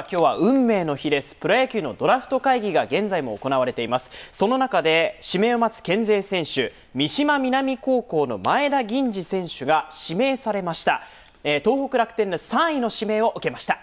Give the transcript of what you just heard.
今日は運命の日ですプロ野球のドラフト会議が現在も行われていますその中で指名を待つ県勢選手三島南高校の前田銀次選手が指名されました、えー、東北楽天の3位の指名を受けました